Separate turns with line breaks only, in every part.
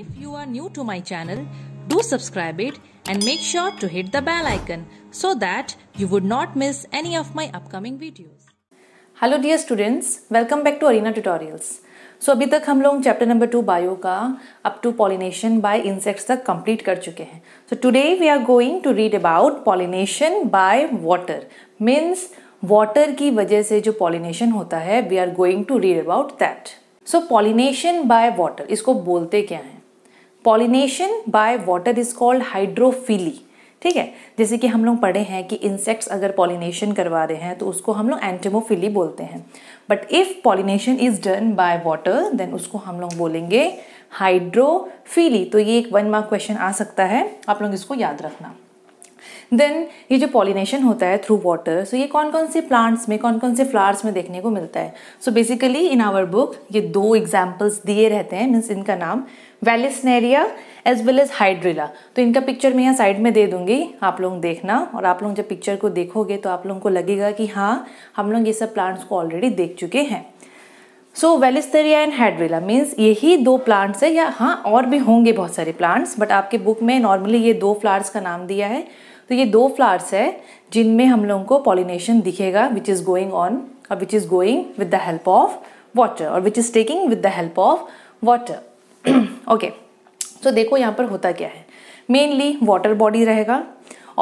If you are new to my channel, do subscribe it and make sure to hit the bell icon so that you would not miss any of my upcoming videos. Hello dear students, welcome back to Arena Tutorials. So so, अभी तक हम लोग chapter number two bio का up to pollination by insects तक complete कर चुके हैं so today we are going to read about pollination by water means water की वजह से जो पॉलिनेशन होता है we are going to read about that so pollination by water इसको बोलते क्या है pollination by water is called hydrophily ठीक है जैसे कि हम लोग पढ़े हैं कि इंसेक्ट्स अगर पॉलिनेशन करवा रहे हैं तो उसको हम लोग एंटेमोफिली बोलते हैं but if pollination is done by water then उसको हम लोग बोलेंगे हाइड्रोफिली तो ये एक वन मार्क क्वेश्चन आ सकता है आप लोग इसको याद रखना देन ये जो पॉलिनेशन होता है थ्रू वाटर सो ये कौन कौन से प्लांट्स में कौन कौन से फ्लावर्स में देखने को मिलता है so basically in our book ये दो एग्जाम्पल्स दिए रहते हैं मीन्स इनका नाम vallisneria as well as hydrilla तो इनका पिक्चर मैं यहाँ साइड में दे दूंगी आप लोग देखना और आप लोग जब पिक्चर को देखोगे तो आप लोगों को लगेगा कि हाँ हम लोग ये सब प्लांट्स को ऑलरेडी देख चुके हैं so vallisneria and hydrilla means यही दो प्लांट्स है या हाँ और भी होंगे बहुत सारे प्लांट्स बट आपके बुक में नॉर्मली ये दो फ्लावर्स का नाम दिया है तो ये दो फ्लावर्स है जिनमें हम लोगों को पॉलिनेशन दिखेगा विच इज़ गोइंग ऑन और which is going with the help of water और which is taking with the help of water okay तो देखो यहाँ पर होता क्या है मेनली वाटर बॉडी रहेगा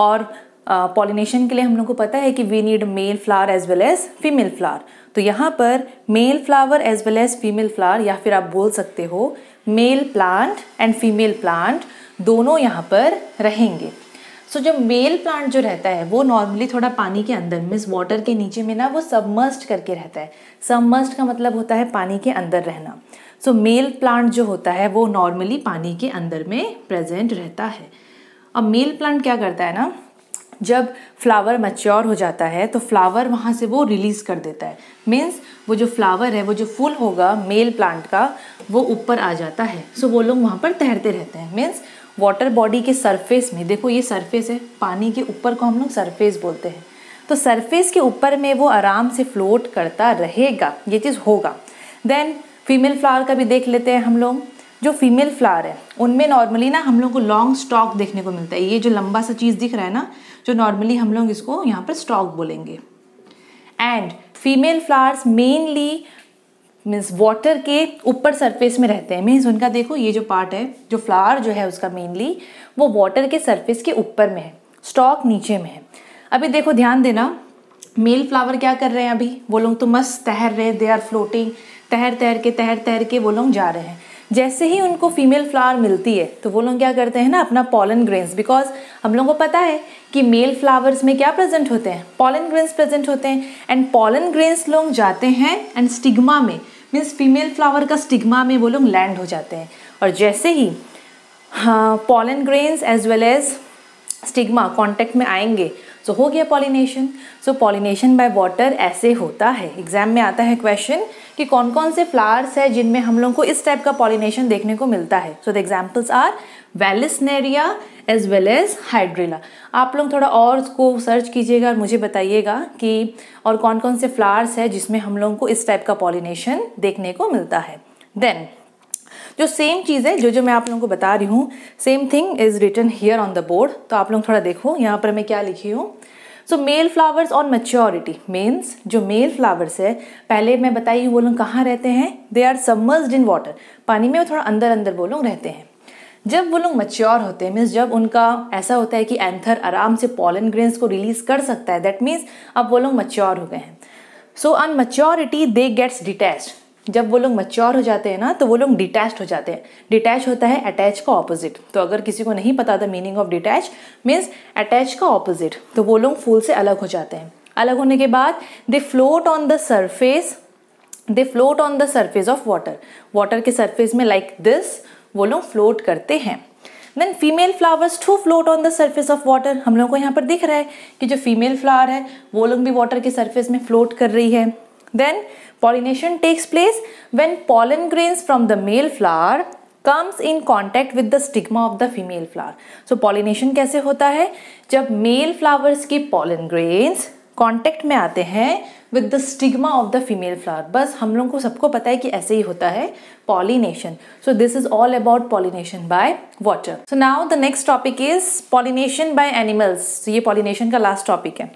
और पॉलिनेशन uh, के लिए हम लोग को पता है कि we need male flower as well as female flower तो यहाँ पर male flower as well as female flower या फिर आप बोल सकते हो male plant and female plant दोनों यहाँ पर रहेंगे सो so, जो मेल प्लांट जो रहता है वो नॉर्मली थोड़ा पानी के अंदर मीन्स वाटर के नीचे में ना वो सबमर्स्ड करके रहता है सबमर्स्ड का मतलब होता है पानी के अंदर रहना सो मेल प्लांट जो होता है वो नॉर्मली पानी के अंदर में प्रेजेंट रहता है अब मेल प्लांट क्या करता है ना जब फ्लावर मच्योर हो जाता है तो फ्लावर वहाँ से वो रिलीज़ कर देता है मीन्स वो जो फ्लावर है वो जो फूल होगा मेल प्लांट का वो ऊपर आ जाता है सो so, वो लोग वहाँ पर तैरते रहते हैं मीन्स वाटर बॉडी के सरफेस में देखो ये सरफेस है पानी के ऊपर को हम लोग सरफेस बोलते हैं तो सरफेस के ऊपर में वो आराम से फ्लोट करता रहेगा ये चीज़ होगा देन फीमेल फ्लावर का भी देख लेते हैं हम लोग जो फीमेल फ्लावर है उनमें नॉर्मली ना हम लोग को लॉन्ग स्टॉक देखने को मिलता है ये जो लंबा सा चीज़ दिख रहा है ना जो नॉर्मली हम लोग इसको यहाँ पर स्टॉक बोलेंगे and female flowers mainly means water के ऊपर सरफेस में रहते हैं मीन्स उनका देखो ये जो पार्ट है जो फ्लावर जो है उसका मेनली वो वाटर के सरफेस के ऊपर में है स्टॉक नीचे में है अभी देखो ध्यान देना मेल फ्लावर क्या कर रहे हैं अभी वो लोग तो मस्त तैर रहे हैं दे आर फ्लोटिंग तैर तैर के तैर तैर के वो लोग जा रहे हैं जैसे ही उनको फीमेल फ्लावर मिलती है तो वो लोग क्या करते हैं ना अपना पॉलन ग्रेन्स बिकॉज हम लोगों को पता है कि मेल फ्लावर्स में क्या प्रेजेंट होते हैं पॉलन ग्रेन्स प्रेजेंट होते हैं एंड पॉलन ग्रेन्स लोग जाते हैं एंड स्टिग्मा में मीन्स फीमेल फ्लावर का स्टिग्मा में वो लोग लैंड हो जाते हैं और जैसे ही pollen grains as well as stigma contact में आएंगे सो so, हो गया pollination so pollination by water ऐसे होता है एग्जाम में आता है क्वेश्चन कि कौन कौन से फ्लावर्स है जिनमें हम लोग को इस टाइप का पॉलिनेशन देखने को मिलता है so the examples are vallisneria as well as hydrilla आप लोग थोड़ा और उसको सर्च कीजिएगा और मुझे बताइएगा कि और कौन कौन से फ्लावर्स है जिसमें हम लोग को इस टाइप का पॉलिनेशन देखने को मिलता है देन जो सेम चीज़ है जो जो मैं आप लोगों को बता रही हूँ same thing is written here on the board तो आप लोग थोड़ा देखो यहाँ पर मैं क्या लिखी हूँ so male flowers on maturity means जो मेल फ्लावर्स है पहले मैं बताई वो लोग कहाँ रहते हैं they are submerge in water पानी में वो थोड़ा अंदर अंदर वो लोग रहते हैं जब वो लोग मच्योर होते हैं मीन्स जब उनका ऐसा होता है कि एंथर आराम से पॉलन ग्रेन्स को रिलीज कर सकता है दैट मीन्स अब वो लोग मच्योर हो गए हैं so on maturity they gets detach जब वो लोग मच्योर हो जाते हैं ना तो वो लोग डिटैच हो जाते हैं डिटैच होता है अटैच का ऑपोजिट तो अगर किसी को नहीं पता था meaning of detach means attach का ऑपोजिट तो वो लोग फूल से अलग हो जाते हैं अलग होने के बाद they float on the surface they float on the surface of water water के सरफेस में लाइक like दिस वो लोग फ्लोट करते हैं then female flowers to float on the surface of water हम लोग को यहाँ पर दिख रहा है कि जो फीमेल फ्लावर है वो लोग भी वाटर के सर्फेस में फ्लोट कर रही है Then pollination takes place when pollen grains from the male flower comes in contact with the stigma of the female flower so pollination कैसे होता है जब मेल फ्लावर्स के पॉलन ग्रेन्स कॉन्टैक्ट में आते हैं with the stigma of the female flower बस हम लोग को सबको पता है कि ऐसे ही होता है pollination so this is all about pollination by water so now the next topic is pollination by animals ये पॉलिनेशन का लास्ट टॉपिक है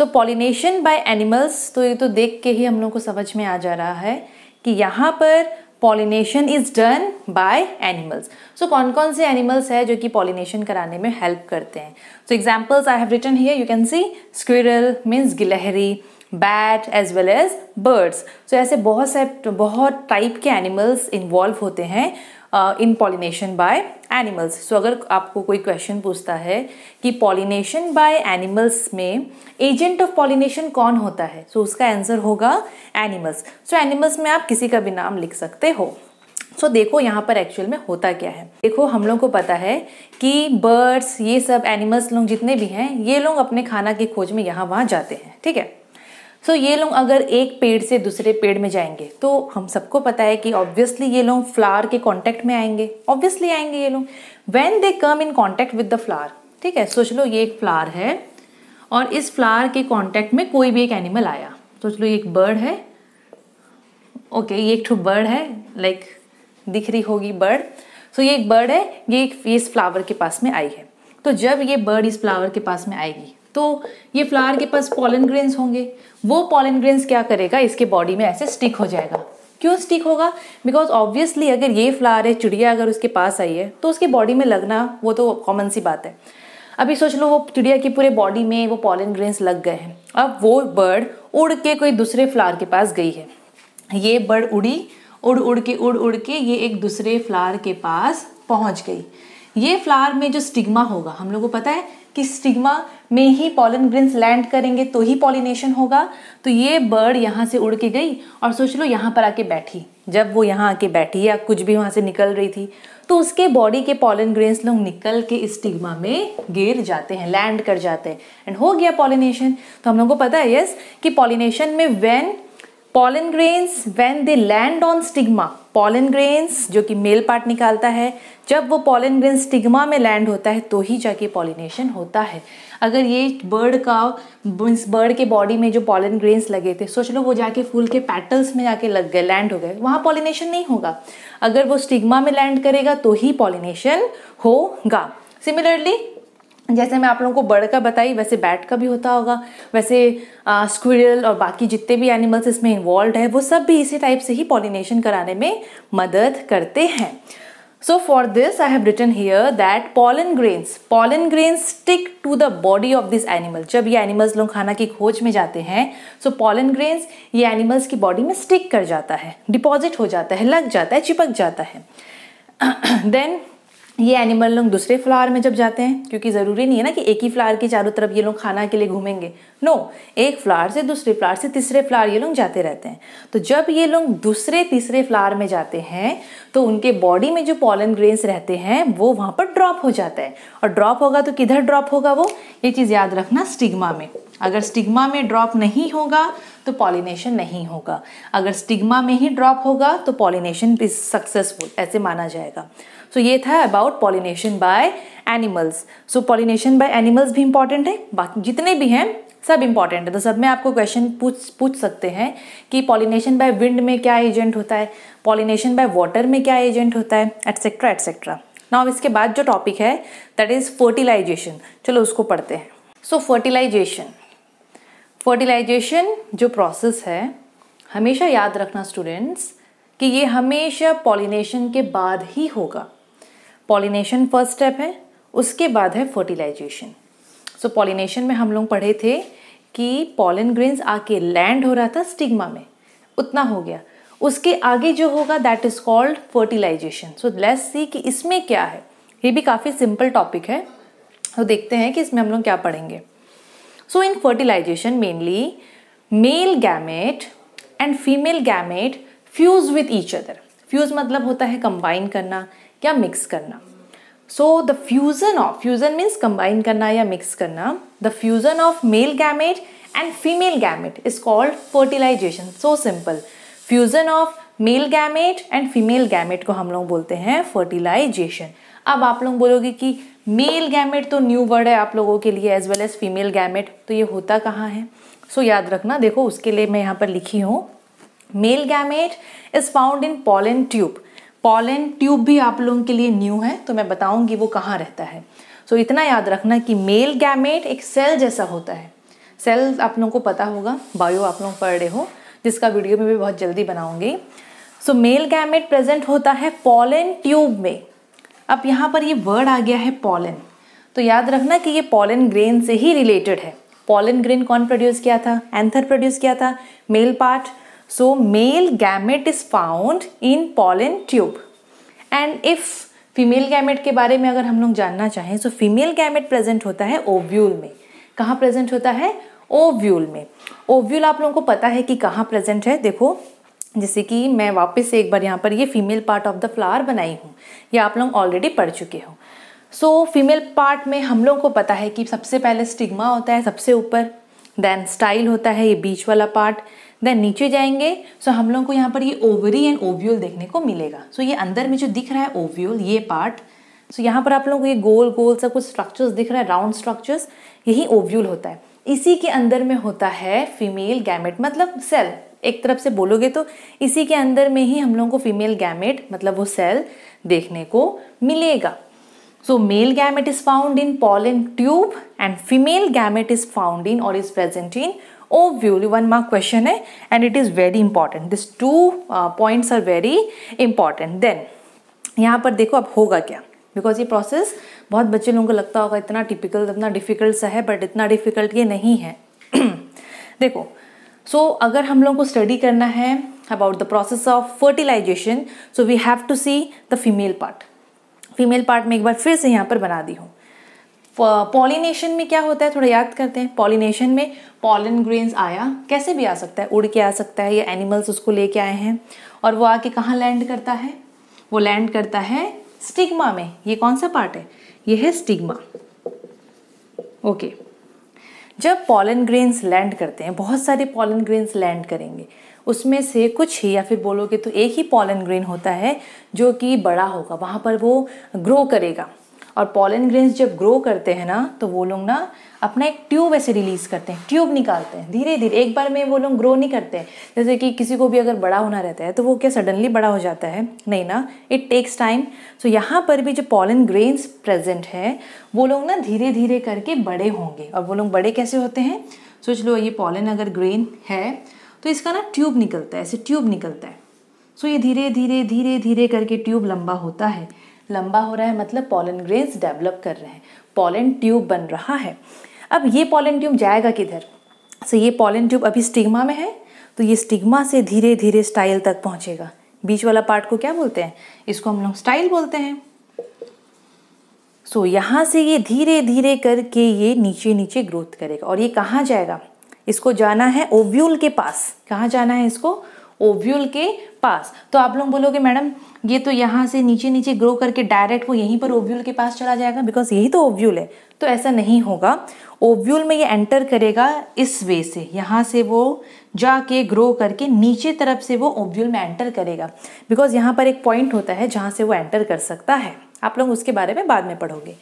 सो पॉलिनेशन बाय एनिमल्स तो ये तो देख के ही हम लोग को समझ में आ जा रहा है कि यहाँ पर pollination is done by animals so कौन कौन से एनिमल्स है जो कि पॉलिनेशन कराने में हेल्प करते हैं so examples I have written here you can see squirrel means गिलहरी bat as well as birds so ऐसे बहुत से बहुत टाइप के एनिमल्स इन्वॉल्व होते हैं in pollination by animals so अगर आपको कोई क्वेश्चन पूछता है कि पॉलिनेशन बाय एनिमल्स में एजेंट ऑफ पॉलिनेशन कौन होता है सो so, उसका आंसर होगा एनिमल्स सो एनिमल्स में आप किसी का भी नाम लिख सकते हो सो so, देखो यहाँ पर एक्चुअल में होता क्या है देखो हम लोग को पता है कि बर्ड्स ये सब एनिमल्स लोग जितने भी हैं ये लोग अपने खाना की खोज में यहाँ वहाँ जाते हैं ठीक है सो so, ये लोग अगर एक पेड़ से दूसरे पेड़ में जाएंगे तो हम सबको पता है कि ऑब्वियसली ये लोग फ्लावर के कांटेक्ट में आएंगे ऑब्वियसली आएंगे ये लोग when they come in contact with the flower ठीक है सोच लो ये एक फ्लावर है और इस फ्लावर के कांटेक्ट में कोई भी एक एनिमल आया सोच लो ये एक बर्ड है ओके ये एक ठू बर्ड है लाइक दिख रही होगी बर्ड सो ये एक बर्ड है ये एक इस फ्लावर के पास में आई है तो जब ये बर्ड इस फ्लावर के पास में आएगी तो ये फ्लावर के पास पॉलन ग्रेन्स होंगे वो पॉलन ग्रेन्स क्या करेगा इसके बॉडी में ऐसे स्टिक हो जाएगा क्यों स्टिक होगा बिकॉज ऑब्वियसली अगर ये फ्लावर है चिड़िया अगर उसके पास आई है तो उसके बॉडी में लगना वो तो कॉमन सी बात है अभी सोच लो वो चिड़िया की पूरे बॉडी में वो पॉलन ग्रेन्स लग गए हैं अब वो बर्ड उड़ के कोई दूसरे फ्लावर के पास गई है ये बर्ड उड़ी उड़ उड़ के उड़ उड़ के ये एक दूसरे फ्लावर के पास पहुंच गई ये फ्लावर में जो स्टिग्मा होगा हम लोग को पता है कि स्टिग्मा में ही पॉलन ग्रिन्स लैंड करेंगे तो ही पॉलिनेशन होगा तो ये बर्ड यहाँ से उड़ के गई और सोच लो यहाँ पर आके बैठी जब वो यहाँ आके बैठी या कुछ भी वहाँ से निकल रही थी तो उसके बॉडी के पॉलन ग्रेन्स लोग निकल के स्टिग्मा में गिर जाते हैं लैंड कर जाते हैं एंड हो गया पॉलिनेशन तो हम लोग को पता है यस कि पॉलिनेशन में when pollen grains when they land on stigma pollen grains जो कि मेल पार्ट निकालता है जब वो पॉलन ग्रेन स्टिग्मा में लैंड होता है तो ही जाके पॉलिनेशन होता है अगर ये बर्ड का बर्ड के बॉडी में जो पॉलन ग्रेन्स लगे थे सोच लो वो जाके फूल के पैटल्स में जाके लग गए लैंड हो गए वहाँ पॉलिनेशन नहीं होगा अगर वो स्टिग्मा में लैंड करेगा तो ही पॉलिनेशन होगा सिमिलरली जैसे मैं आप लोगों को बर्ड का बताई वैसे बैट का भी होता होगा वैसे स्क्विरल और बाकी जितने भी एनिमल्स इसमें इन्वॉल्व है वो सब भी इसी टाइप से ही पॉलिनेशन कराने में मदद करते हैं so for this I have written here that pollen grains pollen grains stick to the body of this animal जब ये एनिमल्स लोग खाना की खोज में जाते हैं सो पॉलन ग्रेन्स ये एनिमल्स की बॉडी में स्टिक कर जाता है डिपॉजिट हो जाता है लग जाता है चिपक जाता है देन ये एनिमल लोग दूसरे फ्लावर में जब जाते हैं क्योंकि ज़रूरी नहीं है ना कि एक ही फ्लावर के चारों तरफ ये लोग खाना के लिए घूमेंगे नो एक फ्लावर से दूसरे फ्लावर से तीसरे फ्लावर ये लोग जाते रहते हैं तो जब ये लोग दूसरे तीसरे फ्लावर में जाते हैं तो उनके बॉडी में जो पॉलन ग्रेन्स रहते हैं वो वहाँ पर ड्रॉप हो जाता है और ड्रॉप होगा तो किधर ड्रॉप होगा वो ये चीज़ याद रखना स्टिग्मा में अगर स्टिग्मा में ड्रॉप नहीं होगा तो पॉलिनेशन नहीं होगा अगर स्टिग्मा में ही ड्रॉप होगा तो पॉलिनेशन इज सक्सेसफुल ऐसे माना जाएगा सो so, ये था about pollination by animals so pollination by animals भी इंपॉर्टेंट है बाकी जितने भी हैं सब इम्पॉर्टेंट है तो सब में आपको क्वेश्चन पूछ पूछ सकते हैं कि पॉलिनेशन बाय विंड में क्या एजेंट होता है पॉलिनेशन बाय वाटर में क्या एजेंट होता है एटसेट्रा एटसेट्रा नाउ इसके बाद जो टॉपिक है दैट इज़ फर्टिलाइजेशन चलो उसको पढ़ते हैं सो फर्टिलाइजेशन फर्टिलाइजेशन जो प्रोसेस है हमेशा याद रखना स्टूडेंट्स कि ये हमेशा पॉलिनेशन के बाद ही होगा पॉलिनेशन फर्स्ट स्टेप है उसके बाद है फर्टिलाइजेशन सो पॉलिनेशन में हम लोग पढ़े थे कि पॉलन ग्रेन्स आके लैंड हो रहा था स्टिग्मा में उतना हो गया उसके आगे जो होगा that is called fertilisation so let's see कि इसमें क्या है ये भी काफ़ी सिंपल टॉपिक है तो देखते हैं कि इसमें हम लोग क्या पढ़ेंगे so in fertilisation mainly male gamete and female gamete fuse with each other fuse मतलब होता है कंबाइन करना क्या मिक्स करना so the fusion of fusion means combine करना या मिक्स करना the fusion of male gamete and female gamete is called fertilisation so simple fusion of male gamete and female gamete को हम लोग बोलते हैं फर्टिलाइजेशन अब आप लोग बोलोगे कि मेल गैमेट तो न्यू वर्ड है आप लोगों के लिए as well as female gamete तो ये होता कहाँ है सो so, याद रखना देखो उसके लिए मैं यहाँ पर लिखी हूँ male gamete is found in pollen tube pollen tube भी आप लोगों के लिए न्यू है तो मैं बताऊंगी वो कहाँ रहता है सो so, इतना याद रखना कि मेल गैमेट एक सेल जैसा होता है सेल आप लोगों को पता होगा बायो आप लोग पढ़ रहे हो जिसका वीडियो में भी बहुत जल्दी बनाऊंगी सो मेल गैमेट प्रेजेंट होता है पॉलन ट्यूब में अब यहाँ पर ये वर्ड आ गया है पॉलन तो याद रखना कि ये पॉलन ग्रेन से ही रिलेटेड है पॉलन ग्रेन कौन प्रोड्यूस किया था एंथर प्रोड्यूस किया था male part So male gamete is found in pollen tube. And if female gamete के बारे में अगर हम लोग जानना चाहें तो फीमेल गैमेट प्रेजेंट होता है ओव्यूल में कहाँ प्रेजेंट होता है ओव्यूल में ओव्यूल आप लोगों को पता है कि कहाँ प्रेजेंट है देखो जैसे कि मैं वापस से एक बार यहाँ पर ये female part of the flower बनाई हूँ ये आप लोग ऑलरेडी पढ़ चुके हो सो फीमेल पार्ट में हम लोगों को पता है कि सबसे पहले स्टिग्मा होता है सबसे ऊपर देन स्टाइल होता है ये बीच वाला पार्ट देन नीचे जाएंगे सो हम लोगों को यहाँ पर ये ओवरी एंड ओव्यूल देखने को मिलेगा सो ये अंदर में जो दिख रहा है ओव्यूल ये पार्ट सो यहाँ पर आप लोगों को ये गोल गोल सा कुछ स्ट्रक्चर्स दिख रहा है राउंड स्ट्रक्चर्स यही ओव्यूल होता है इसी के अंदर में होता है फीमेल गैमेट मतलब सेल एक तरफ से बोलोगे तो इसी के अंदर में ही हम लोगों को फीमेल गैमेट मतलब वो सेल देखने को मिलेगा so male gamete is found in pollen tube and female gamete is found in और is present in obviously one mark question hai and it is very important these two uh, points are very important then यहाँ पर देखो अब होगा क्या because ये process बहुत बच्चे लोगों को लगता होगा इतना टिपिकल इतना डिफ़िकल्ट सा है बट इतना डिफ़िकल्ट ये नहीं है देखो सो so, अगर हम लोगों को स्टडी करना है about the process of fertilisation so we have to see the female part female part में एक बार फिर से यहाँ पर बना दी हूँ पॉलिनेशन में क्या होता है थोड़ा याद करते हैं पॉलिनेशन में पॉलन ग्रेन्स आया कैसे भी आ सकता है उड़ के आ सकता है या एनिमल्स उसको लेके आए हैं और वो आके कहाँ लैंड करता है वो लैंड करता है स्टिग्मा में ये कौन सा पार्ट है ये है स्टिग्मा ओके जब पॉलन ग्रेन्स लैंड करते हैं बहुत सारे पॉलन ग्रेन्स लैंड करेंगे उसमें से कुछ ही या फिर बोलोगे तो एक ही पॉलन ग्रेन होता है जो कि बड़ा होगा वहाँ पर वो ग्रो करेगा और पॉलन ग्रेन्स जब ग्रो करते हैं ना तो वो लोग ना अपना एक ट्यूब ऐसे रिलीज़ करते हैं ट्यूब निकालते हैं धीरे धीरे एक बार में वो लोग ग्रो नहीं करते हैं जैसे कि किसी को भी अगर बड़ा होना रहता है तो वो क्या सडनली बड़ा हो जाता है नहीं ना इट टेक्स टाइम सो यहाँ पर भी जो पॉलन ग्रेन्स प्रेजेंट है वो लोग ना धीरे धीरे करके बड़े होंगे और वो लोग बड़े कैसे होते हैं सोच लो ये पॉलन अगर ग्रेन है तो इसका ना ट्यूब निकलता है ऐसे ट्यूब निकलता है सो ये धीरे धीरे धीरे धीरे करके ट्यूब लंबा होता है लंबा हो रहा है मतलब पॉलन ग्रेन्स डेवलप कर रहे हैं पॉलन ट्यूब बन रहा है अब ये पॉलन ट्यूब जाएगा किधर सो ये पॉलन ट्यूब अभी स्टिग्मा में है तो ये स्टिग्मा से धीरे धीरे स्टाइल तक पहुँचेगा बीच वाला पार्ट को क्या बोलते हैं इसको हम लोग स्टाइल बोलते हैं सो so, यहाँ से ये धीरे धीरे करके ये नीचे नीचे ग्रोथ करेगा और ये कहाँ जाएगा इसको जाना है ओव्यूल के पास कहाँ जाना है इसको ओव्यूल के पास तो आप लोग बोलोगे मैडम ये तो यहाँ से नीचे नीचे ग्रो करके डायरेक्ट वो यहीं पर ओव्यूल के पास चला जाएगा बिकॉज यही तो ओव्यूल है तो ऐसा नहीं होगा ओव्यूल में ये एंटर करेगा इस वे से यहाँ से वो जाके ग्रो करके नीचे तरफ से वो ओव्यूल में एंटर करेगा बिकॉज यहाँ पर एक पॉइंट होता है जहाँ से वो एंटर कर सकता है आप लोग उसके बारे में बाद में पढ़ोगे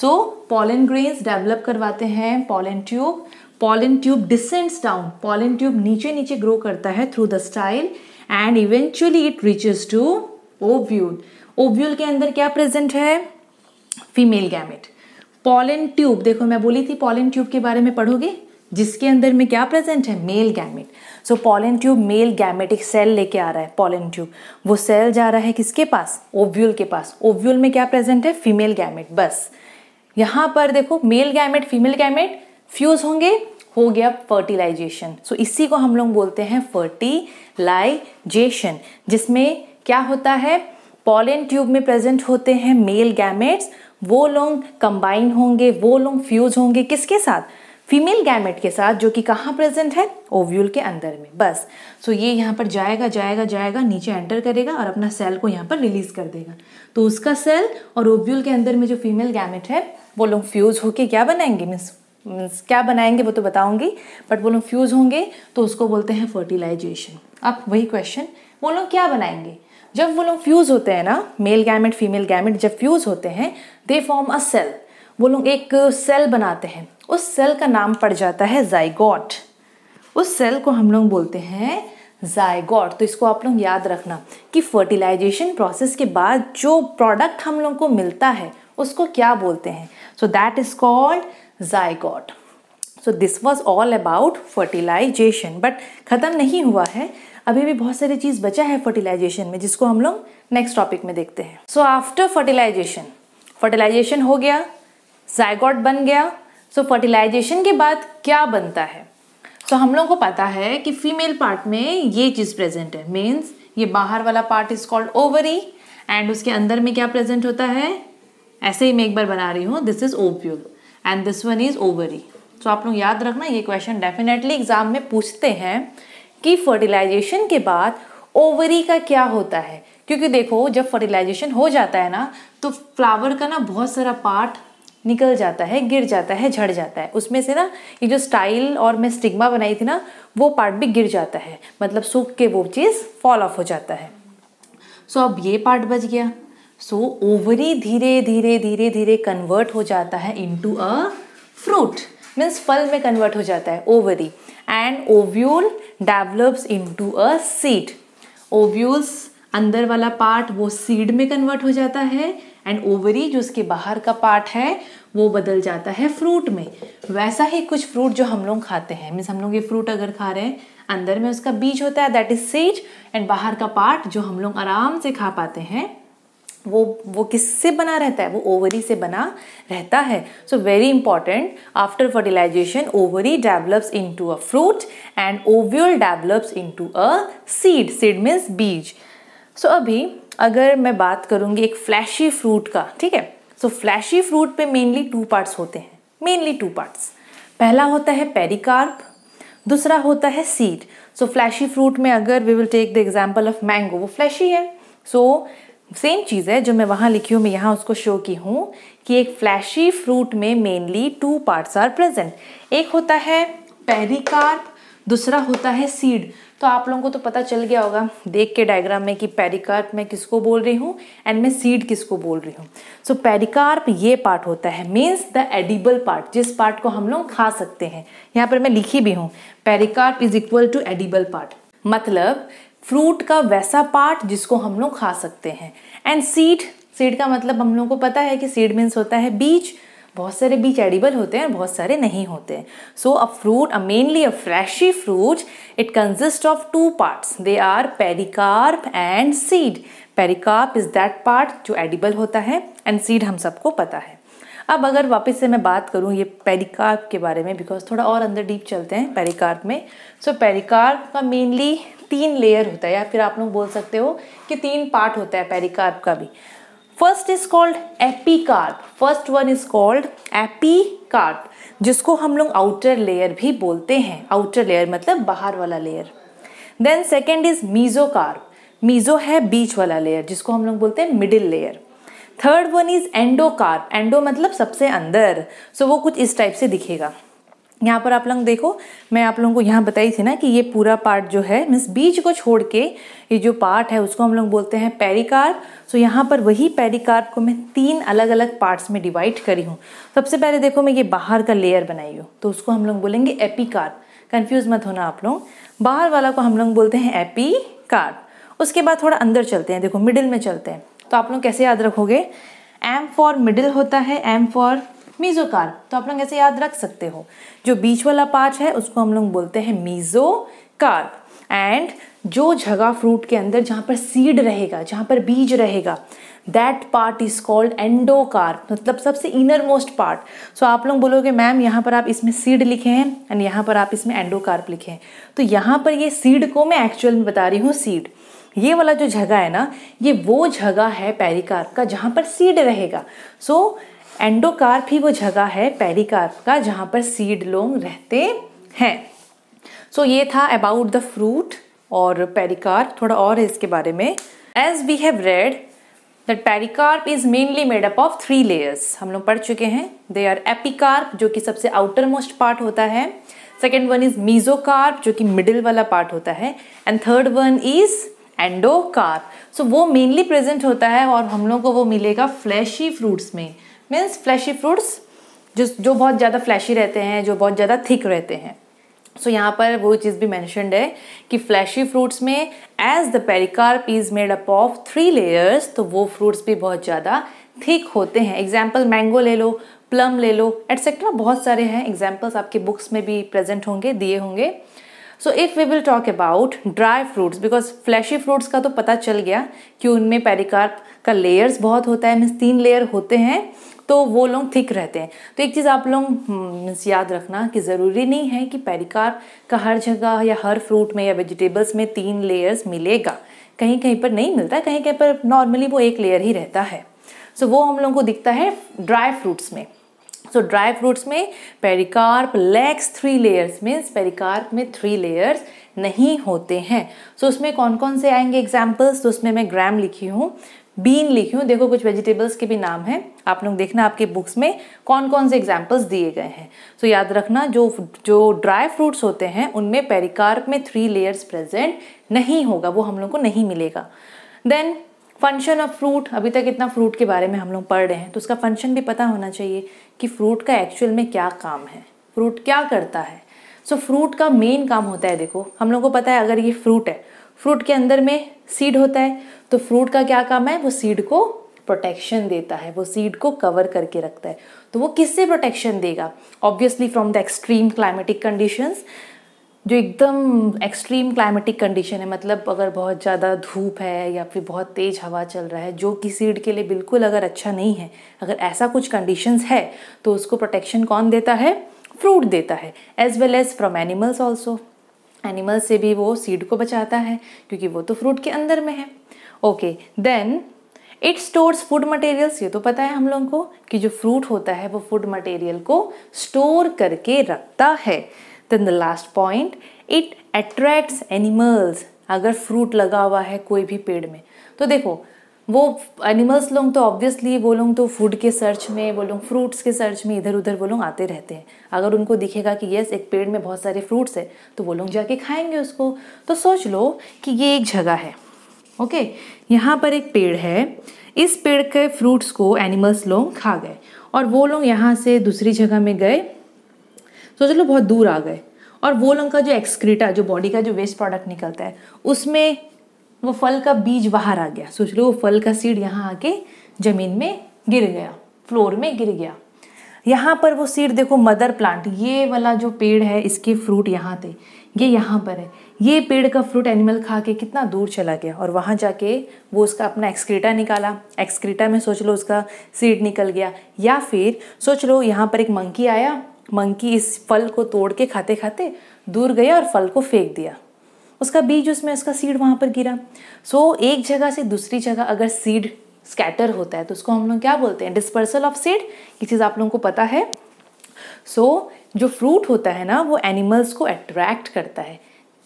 सो पॉलन ग्रेन्स डेवलप करवाते हैं pollen tube pollen tube descends down pollen tube नीचे नीचे ग्रो करता है through the style and eventually it reaches to ovule ovule के अंदर क्या प्रेजेंट है फीमेल गैमेट पॉलन ट्यूब देखो मैं बोली थी पॉलन ट्यूब के बारे में पढ़ोगे जिसके अंदर में क्या प्रेजेंट है male gamete so pollen tube male gamete एक सेल लेके आ रहा है पॉलन ट्यूब वो सेल जा रहा है किसके पास ओव्यूल के पास ओव्यूल में क्या प्रेजेंट है फीमेल गैमेट बस यहां पर देखो male gamete female gamete fuse होंगे हो गया फर्टिलाइजेशन सो so, इसी को हम लोग बोलते हैं फर्टिलाइजेशन जिसमें क्या होता है पॉलन ट्यूब में प्रेजेंट होते हैं मेल गैमेट्स वो लोग कंबाइन होंगे वो लोग फ्यूज होंगे किसके साथ फीमेल गैमेट के साथ जो कि कहाँ प्रेजेंट है ओव्यूल के अंदर में बस सो so, ये यहाँ पर जाएगा जाएगा जाएगा नीचे एंटर करेगा और अपना सेल को यहाँ पर रिलीज कर देगा तो उसका सेल और ओव्यूल के अंदर में जो फीमेल गैमेट है वो लोग फ्यूज होके क्या बनाएंगे मीन्स मीन्स क्या बनाएंगे वो तो बताऊंगी बट वो लोग फ्यूज़ होंगे तो उसको बोलते हैं फर्टिलाइजेशन अब वही क्वेश्चन वो लोग क्या बनाएंगे जब वो लोग फ्यूज़ होते हैं ना मेल गैमेट फीमेल गैमेट जब फ्यूज़ होते हैं दे फॉर्म अ सेल वो लोग एक सेल बनाते हैं उस सेल का नाम पड़ जाता है जाइगॉट उस सेल को हम लोग बोलते हैं जायगॉट तो इसको आप लोग याद रखना कि फर्टिलाइजेशन प्रोसेस के बाद जो प्रोडक्ट हम लोग को मिलता है उसको क्या बोलते हैं so that is called zygote so this was all about fertilisation but ख़त्म नहीं हुआ है अभी भी बहुत सारी चीज़ बचा है फर्टिलाइजेशन में जिसको हम लोग नेक्स्ट टॉपिक में देखते हैं सो आफ्टर फर्टिलाइजेशन फर्टिलाइजेशन हो गया जायगॉट बन गया सो so, फर्टिलाइजेशन के बाद क्या बनता है सो so, हम लोगों को पता है कि फीमेल पार्ट में ये चीज़ प्रेजेंट है मीन्स ये बाहर वाला part is called ovary and उसके अंदर में क्या प्रेजेंट होता है ऐसे ही मैं एक बार बना रही हूँ this is ovule and this one is ovary तो आप लोग याद रखना ये क्वेश्चन डेफिनेटली एग्जाम में पूछते हैं कि फर्टिलाइजेशन के बाद ओवरी का क्या होता है क्योंकि देखो जब फर्टिलाइजेशन हो जाता है ना तो फ्लावर का ना बहुत सारा पार्ट निकल जाता है गिर जाता है झड़ जाता है उसमें से ना ये जो स्टाइल और मैं स्टिग्मा बनाई थी ना वो पार्ट भी गिर जाता है मतलब सूख के वो चीज़ फॉल ऑफ हो जाता है सो so, अब ये पार्ट बच गया सो ओवरी धीरे धीरे धीरे धीरे कन्वर्ट हो जाता है इनटू अ फ्रूट मीन्स फल में कन्वर्ट हो जाता है ovary and ovule develops into a seed ovules अंदर वाला पार्ट वो सीड में कन्वर्ट हो जाता है एंड ओवरी जो उसके बाहर का पार्ट है वो बदल जाता है फ्रूट में वैसा ही कुछ फ्रूट जो हम लोग खाते हैं मीन्स हम लोग ये फ्रूट अगर खा रहे हैं अंदर में उसका बीज होता है दैट इज सीड एंड बाहर का पार्ट जो हम लोग आराम से खा पाते हैं वो वो किससे बना रहता है वो ओवरी से बना रहता है so very important after fertilisation ovary develops into a fruit and ovule develops into a seed seed means बीज सो अभी अगर मैं बात करूँगी एक फ्लैशी फ्रूट का ठीक है सो फ्लैशी फ्रूट पे मेनली टू पार्ट्स होते हैं मेनली टू पार्ट्स पहला होता है पेरिकार्प दूसरा होता है सीड सो फ्लैशी फ्रूट में अगर we will take the example of mango वो फ्लैशी है सो so, सेम चीज़ है जो मैं वहाँ लिखी हूँ मैं यहाँ उसको शो की हूँ कि एक फ्लैशी फ्रूट में mainly two parts are present एक होता है पेरिकार्प दूसरा होता है सीड तो आप लोगों को तो पता चल गया होगा देख के डायग्राम में कि पेरिकार्प मैं किसको बोल रही हूँ एंड मैं सीड किसको बोल रही हूँ सो so, पेरिकार्प ये पार्ट होता है मीन्स द एडिबल पार्ट जिस पार्ट को हम लोग खा सकते हैं यहाँ पर मैं लिखी भी हूँ pericarp is equal to edible part मतलब फ्रूट का वैसा पार्ट जिसको हम लोग खा सकते हैं एंड सीड सीड का मतलब हम लोगों को पता है कि सीड मीन्स होता है बीज बहुत सारे बीज एडिबल होते हैं बहुत सारे नहीं होते हैं so uh fruit uh mainly uh fleshy fruit it consist of two parts they are pericarp and seed pericarp is that part जो एडिबल होता है एंड सीड हम सबको पता है अब अगर वापस से मैं बात करूँ ये पेरिकार्प के बारे में बिकॉज थोड़ा और अंदर डीप चलते हैं पेरिकार्प में सो so, पेरिकार्प का मेनली तीन लेयर होता है या फिर आप लोग बोल सकते हो कि तीन पार्ट होता है पेरिकार्प का भी first is called carp first one is called carp जिसको हम लोग आउटर लेयर भी बोलते हैं आउटर लेयर मतलब बाहर वाला layer then second is mesocarp meso है बीच वाला लेयर जिसको हम लोग बोलते हैं middle layer third one is endocarp endo मतलब सबसे अंदर सो so, वो कुछ इस टाइप से दिखेगा यहाँ पर आप लोग देखो मैं आप लोगों को यहाँ बताई थी ना कि ये पूरा पार्ट जो है मीन्स बीज को छोड़ के ये जो पार्ट है उसको हम लोग बोलते हैं पेरिकार्प सो तो यहाँ पर वही पेरिकार्प को मैं तीन अलग अलग पार्ट्स में डिवाइड करी हूँ सबसे पहले देखो मैं ये बाहर का लेयर बनाई हूँ तो उसको हम लोग बोलेंगे एपिकार्प कन्फ्यूज मत होना आप लोग बाहर वाला को हम लोग बोलते हैं एपिकार्प उसके बाद थोड़ा अंदर चलते हैं देखो मिडिल में चलते हैं तो आप लोग कैसे याद रखोगे एम फॉर मिडिल होता है एम फॉर मीजोकार्प तो आप लोग ऐसे याद रख सकते हो जो बीच वाला पार्ट है उसको हम लोग बोलते हैं मीज़ो कार्प एंड जो जगह फ्रूट के अंदर जहाँ पर सीड रहेगा जहाँ पर बीज रहेगा that part is called endocarp मतलब सबसे इनर मोस्ट पार्ट सो आप लोग बोलोगे मैम यहाँ पर आप इसमें सीड लिखे हैं एंड यहाँ पर आप इसमें एंडोकार्प लिखे हैं तो यहाँ पर ये सीड को मैं एक्चुअल में बता रही हूँ सीड ये वाला जो जगह है ना ये वो जगह है पेरिकार्प का जहाँ पर सीड रहेगा सो so, एंडोकार्प ही वो जगह है पेरिकार्प का जहाँ पर सीड लोंग रहते हैं सो so, ये था अबाउट द फ्रूट और पेरिकार्प थोड़ा और है इसके बारे में as we have read that pericarp is mainly made up of three layers हम लोग पढ़ चुके हैं दे आर एपिकार्प जो कि सबसे आउटर मोस्ट पार्ट होता है सेकेंड वन इज मीजोकार्प जो कि मिडिल वाला पार्ट होता है and third one is endocarp so वो मेनली प्रेजेंट होता है और हम लोग को वो मिलेगा फ्लैशी फ्रूट्स में मीन्स फ्लैशी फ्रूट्स जो जो बहुत ज़्यादा फ्लैशी रहते हैं जो बहुत ज़्यादा थिक रहते हैं सो so, यहाँ पर वो चीज़ भी मैंशनड है कि फ्लैशी फ्रूट्स में as the pericarp is made up of three layers तो वो फ्रूट्स भी बहुत ज़्यादा थिक होते हैं एग्जाम्पल मैंगो ले लो प्लम ले लो एट्सेट्रा बहुत सारे हैं एग्जाम्पल्स आपके बुक्स में भी प्रेजेंट होंगे दिए होंगे so if we will talk about dry fruits because fleshy fruits का तो पता चल गया कि उनमें पेरिकार्प का लेयर्स बहुत होता है मीन्स तीन लेयर होते हैं तो वो लोग थिक रहते हैं तो एक चीज़ आप लोग हम्म, याद रखना कि ज़रूरी नहीं है कि पेरिकार्प का हर जगह या हर फ्रूट में या वेजिटेबल्स में तीन लेयर्स मिलेगा कहीं कहीं पर नहीं मिलता कहीं कहीं पर नॉर्मली वो एक लेयर ही रहता है सो so, वो हम लोगों को दिखता है ड्राई फ्रूट्स में सो ड्राई फ्रूट्स में pericarp lacks three layers means pericarp में थ्री लेयर्स नहीं होते हैं सो so, उसमें कौन कौन से आएंगे एग्जाम्पल्स तो उसमें मैं ग्राम लिखी हूँ बीन लिखी हूँ देखो कुछ वेजिटेबल्स के भी नाम हैं आप लोग देखना आपके बुक्स में कौन कौन से एग्जाम्पल्स दिए गए हैं सो so, याद रखना जो जो ड्राई फ्रूट्स होते हैं उनमें पेरिकार्प में थ्री लेयर्स प्रेजेंट नहीं होगा वो हम लोग को नहीं मिलेगा देन फंक्शन ऑफ फ्रूट अभी तक इतना फ्रूट के बारे में हम लोग पढ़ रहे हैं तो उसका फंक्शन भी पता होना चाहिए कि फ्रूट का एक्चुअल में क्या काम है फ्रूट क्या करता है सो so, फ्रूट का मेन काम होता है देखो हम लोग को पता है अगर ये फ्रूट है फ्रूट के अंदर में सीड होता है तो फ्रूट का क्या काम है वो सीड को प्रोटेक्शन देता है वो सीड को कवर करके रखता है तो वो किससे प्रोटेक्शन देगा obviously from the extreme climatic conditions जो एकदम एक्सट्रीम क्लाइमेटिक कंडीशन है मतलब अगर बहुत ज़्यादा धूप है या फिर बहुत तेज़ हवा चल रहा है जो कि सीड के लिए बिल्कुल अगर अच्छा नहीं है अगर ऐसा कुछ कंडीशंस है तो उसको प्रोटेक्शन कौन देता है फ्रूट देता है as well as from animals also animal से भी वो सीड को बचाता है क्योंकि वो तो फ्रूट के अंदर में है okay then it stores food materials ये तो पता है हम लोगों को कि जो फ्रूट होता है वो फूड मटेरियल को स्टोर करके रखता है then the last point it attracts animals अगर फ्रूट लगा हुआ है कोई भी पेड़ में तो देखो वो एनिमल्स लोग तो ऑब्वियसली वो लोग तो फूड के सर्च में वो लोग फ्रूट्स के सर्च में इधर उधर वो लोग आते रहते हैं अगर उनको दिखेगा कि यस एक पेड़ में बहुत सारे फ्रूट्स है तो वो लोग जाके खाएंगे उसको तो सोच लो कि ये एक जगह है ओके यहाँ पर एक पेड़ है इस पेड़ के फ्रूट्स को एनिमल्स लोग खा गए और वो लोग यहाँ से दूसरी जगह में गए सोच लो बहुत दूर आ गए और वो लोग का जो एक्सक्रीटा जो बॉडी का जो वेस्ट प्रोडक्ट निकलता है उसमें वो फल का बीज बाहर आ गया सोच लो वो फल का सीड यहाँ आके ज़मीन में गिर गया फ्लोर में गिर गया यहाँ पर वो सीड देखो मदर प्लांट ये वाला जो पेड़ है इसके फ्रूट यहाँ थे ये यहाँ पर है ये पेड़ का फ्रूट एनिमल खा के कितना दूर चला गया और वहाँ जाके वो उसका अपना एक्सक्रीटा निकाला एक्सक्रीटा में सोच लो उसका सीड निकल गया या फिर सोच लो यहाँ पर एक मंकी आया मंकी इस फल को तोड़ के खाते खाते दूर गया और फल को फेंक दिया उसका बीज उसमें उसका सीड वहाँ पर गिरा सो so, एक जगह से दूसरी जगह अगर सीड स्कैटर होता है तो उसको हम लोग क्या बोलते हैं डिस्पर्सल ऑफ सीड ये चीज़ आप लोगों को पता है सो so, जो फ्रूट होता है ना वो एनिमल्स को अट्रैक्ट करता है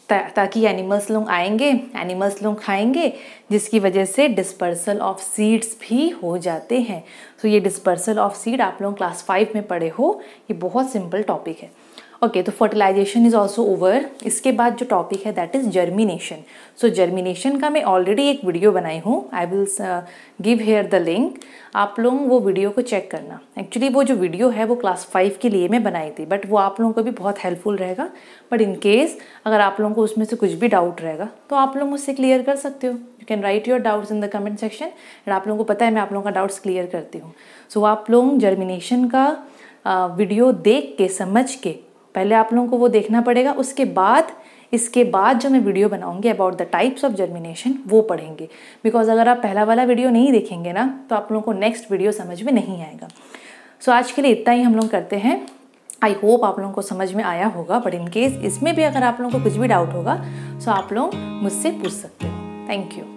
ता, ताकि एनिमल्स लोग आएंगे एनिमल्स लोग खाएंगे जिसकी वजह से डिस्पर्सल ऑफ सीड्स भी हो जाते हैं सो so, ये डिस्पर्सल ऑफ सीड आप लोग क्लास फाइव में पढ़े हो ये बहुत सिंपल टॉपिक है ओके तो फर्टिलाइजेशन इज़ ऑल्सो ओवर इसके बाद जो टॉपिक है that is germination so germination का मैं ऑलरेडी एक वीडियो बनाई हूँ I will give here the link आप लोग वो वीडियो को चेक करना एक्चुअली वो जो वीडियो है वो क्लास फाइव के लिए मैं बनाई थी बट वो आप लोगों को भी बहुत हेल्पफुल रहेगा बट इन केस अगर आप लोगों को उसमें से कुछ भी डाउट रहेगा तो आप लोग मुझसे क्लियर कर सकते हो you can write your doubts in the comment section and आप लोगों को पता है मैं आप लोगों का डाउट्स क्लियर करती हूँ सो so, आप लोग जर्मिनेशन का वीडियो uh, देख के समझ के पहले आप लोगों को वो देखना पड़ेगा उसके बाद इसके बाद जो मैं वीडियो बनाऊंगी about the types of germination वो पढ़ेंगे बिकॉज अगर आप पहला वाला वीडियो नहीं देखेंगे ना तो आप लोगों को नेक्स्ट वीडियो समझ में नहीं आएगा सो so, आज के लिए इतना ही हम लोग करते हैं आई होप आप लोगों को समझ में आया होगा बट इन केस इसमें भी अगर आप लोगों को कुछ भी डाउट होगा सो तो so आप लोग मुझसे पूछ सकते हो थैंक यू